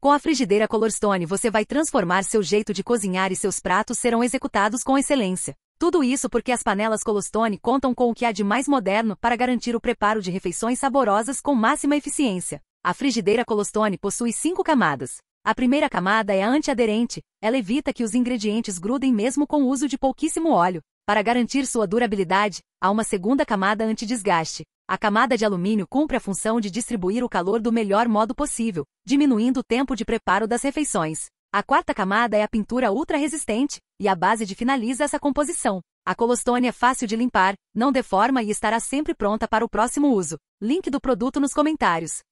Com a frigideira Colorstone você vai transformar seu jeito de cozinhar e seus pratos serão executados com excelência. Tudo isso porque as panelas Colorstone contam com o que há de mais moderno para garantir o preparo de refeições saborosas com máxima eficiência. A frigideira Colorstone possui cinco camadas. A primeira camada é antiaderente, ela evita que os ingredientes grudem mesmo com o uso de pouquíssimo óleo. Para garantir sua durabilidade, há uma segunda camada anti-desgaste. A camada de alumínio cumpre a função de distribuir o calor do melhor modo possível, diminuindo o tempo de preparo das refeições. A quarta camada é a pintura ultra-resistente, e a base de finaliza essa composição. A colostone é fácil de limpar, não deforma e estará sempre pronta para o próximo uso. Link do produto nos comentários.